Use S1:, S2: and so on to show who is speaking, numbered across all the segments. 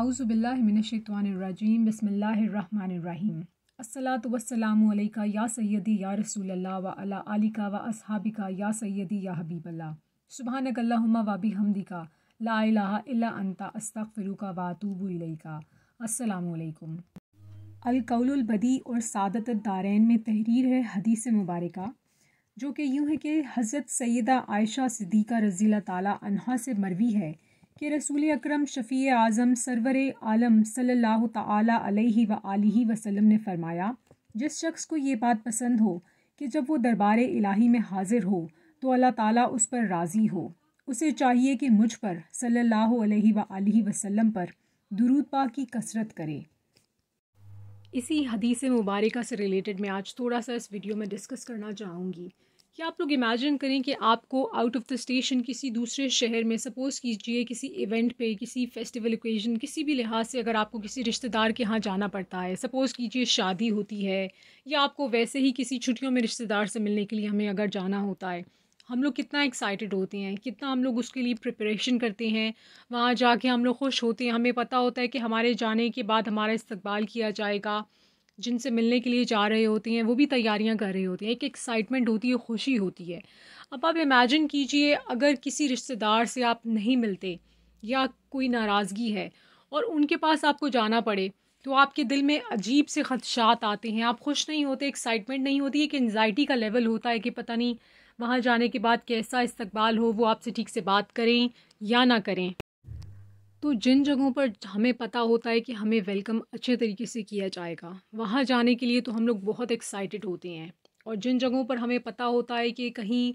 S1: आउज़बिल्लिमिनशवानरजीम बसमीम असलातम या सैदी या रसूल व का व असहाबिका या सैदी या हबीबल्ला वाबी वबी का ला इला अंता अस्तक फ़िरुका वातूबुल्का असलकम अलकौलबदी और सादत दारैन में तहरीर है हदीस मुबारक जो कि यूँ है कि हज़रत सैदा आयशा सिद्दीक़ा रज़ी तला से मरवी है कि रसूल अकरम शफ़ी आज़म सरवर आलम सल्ला ताला अलैहि व आलिहि वसल्लम ने फरमाया जिस शख्स को ये बात पसंद हो कि जब वो दरबार इलाही में हाजिर हो तो अल्लाह ताला उस पर राज़ी हो उसे चाहिए कि मुझ पर सल्लल्लाहु अलैहि व आलिहि वसल्लम पर दुरूद पा की कसरत करे इसी हदीस मुबारका से रिलेटेड मैं आज थोड़ा सा इस वीडियो में डिस्कस करना चाहूँगी क्या आप लोग इमेजिन करें कि आपको आउट ऑफ द स्टेशन किसी दूसरे शहर में सपोज़ कीजिए किसी इवेंट पे किसी फेस्टिवल इक्वेजन किसी भी लिहाज से अगर आपको किसी रिश्तेदार के यहाँ जाना पड़ता है सपोज़ कीजिए शादी होती है या आपको वैसे ही किसी छुट्टियों में रिश्तेदार से मिलने के लिए हमें अगर जाना होता है हम लोग कितना एक्साइटेड होते हैं कितना हम लोग उसके लिए प्रिपरेशन करते हैं वहाँ जाके हम लोग खुश होते हैं हमें पता होता है कि हमारे जाने के बाद हमारा इस्तबाल किया जाएगा जिनसे मिलने के लिए जा रहे होते हैं वो भी तैयारियां कर रहे होते हैं एक एक्साइटमेंट होती है खुशी होती है अब आप इमेजिन कीजिए अगर किसी रिश्तेदार से आप नहीं मिलते या कोई नाराज़गी है और उनके पास आपको जाना पड़े तो आपके दिल में अजीब से खदशात आते हैं आप खुश नहीं होते एक्साइटमेंट नहीं होती एक एनजाइटी का लेवल होता है कि पता नहीं वहाँ जाने के बाद कैसा इस्तबाल हो वो आपसे ठीक से बात करें या ना करें तो जिन जगहों पर हमें पता होता है कि हमें वेलकम अच्छे तरीके से किया जाएगा वहाँ जाने के लिए तो हम लोग बहुत एक्साइटेड होते हैं और जिन जगहों पर हमें पता होता है कि कहीं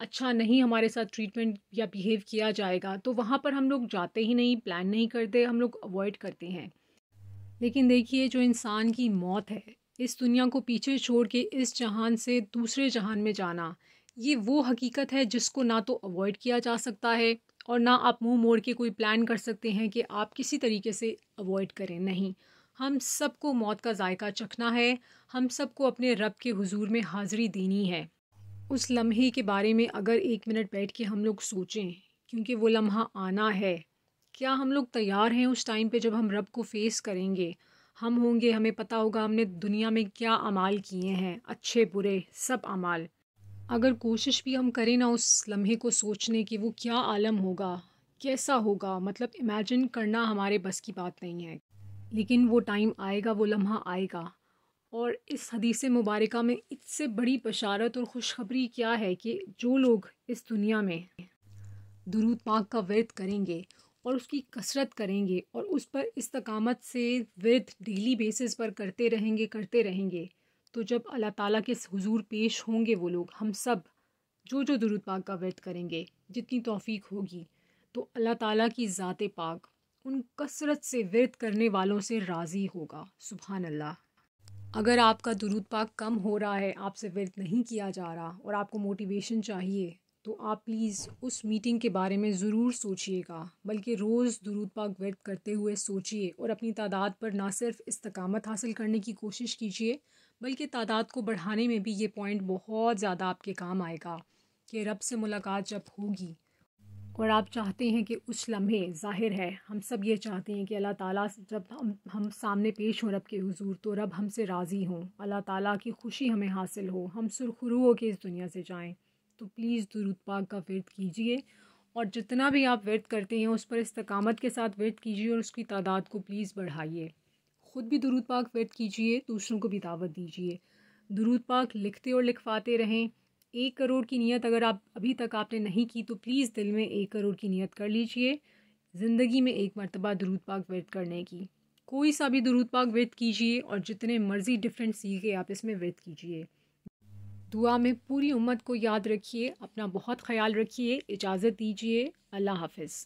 S1: अच्छा नहीं हमारे साथ ट्रीटमेंट या बिहेव किया जाएगा तो वहाँ पर हम लोग जाते ही नहीं प्लान नहीं करते हम लोग अवॉइड करते हैं लेकिन देखिए जो इंसान की मौत है इस दुनिया को पीछे छोड़ के इस जहान से दूसरे जहान में जाना ये वो हकीकत है जिसको ना तो अवॉइड किया जा सकता है और ना आप मुंह मोड़ के कोई प्लान कर सकते हैं कि आप किसी तरीके से अवॉइड करें नहीं हम सबको मौत का जायका चखना है हम सबको अपने रब के हुजूर में हाज़िरी देनी है उस लम्हे के बारे में अगर एक मिनट बैठ के हम लोग सोचें क्योंकि वो लम्हा आना है क्या हम लोग तैयार हैं उस टाइम पे जब हम रब को फेस करेंगे हम होंगे हमें पता होगा हमने दुनिया में क्या अमाल किए हैं अच्छे बुरे सब अमाल अगर कोशिश भी हम करें ना उस लम्हे को सोचने की वो क्या आलम होगा कैसा होगा मतलब इमेजिन करना हमारे बस की बात नहीं है लेकिन वो टाइम आएगा वो लम्हा आएगा और इस हदीस मुबारका में इससे बड़ी बशारत और खुशखबरी क्या है कि जो लोग इस दुनिया में दुरूद पाक का वर्त करेंगे और उसकी कसरत करेंगे और उस पर इस्तकामत से वर्त डेली बेसिस पर करते रहेंगे करते रहेंगे तो जब अल्लाह ताला के हुजूर पेश होंगे वो लोग हम सब जो जो दुरुद पाक का व्रत करेंगे जितनी तोफ़ीक होगी तो अल्लाह ताला की ज़ात पाक उन कसरत से व्रत करने वालों से राज़ी होगा सुबहान अल्लाह अगर आपका दुरूद पाक कम हो रहा है आपसे व्रत नहीं किया जा रहा और आपको मोटिवेशन चाहिए तो आप प्लीज़ उस मीटिंग के बारे में ज़रूर सोचिएगा बल्कि रोज़ दुरूद पाक वर्त करते हुए सोचिए और अपनी तादाद पर ना सिर्फ इस्तकामत हासिल करने की कोशिश कीजिए बल्कि तादाद को बढ़ाने में भी ये पॉइंट बहुत ज़्यादा आपके काम आएगा कि रब से मुलाकात जब होगी और आप चाहते हैं कि उस लम्हे जाहिर है हम सब ये चाहते हैं कि अल्लाह ताला जब हम हम सामने पेश हों रब के हुजूर तो रब हमसे राज़ी हों अल्लाह ताला की खुशी हमें हासिल हो हम सुरखरू हो के इस दुनिया से जाएं तो प्लीज़ दुरुद पाक का वर्द कीजिए और जितना भी आप वर्द करते हैं उस पर इस्तकामत के साथ वर्द कीजिए और उसकी तादाद को प्लीज़ बढ़ाइए ख़ुद भी दुरूद पाक वर्द कीजिए दूसरों को भी दावत दीजिए दुरूद पाक लिखते और लिखवाते रहें एक करोड़ की नीयत अगर आप अभी तक आपने नहीं की तो प्लीज़ दिल में एक करोड़ की नीयत कर लीजिए ज़िंदगी में एक मरतबा दुरूद पाक वर्द करने की कोई सा भी दुरूद पाक वर्द कीजिए और जितने मर्ज़ी डिफरेंट सीखे आप इसमें वर्द कीजिए दुआ में पूरी उम्मत को याद रखिए अपना बहुत ख्याल रखिए इजाज़त दीजिए अल्लाह हाफिज़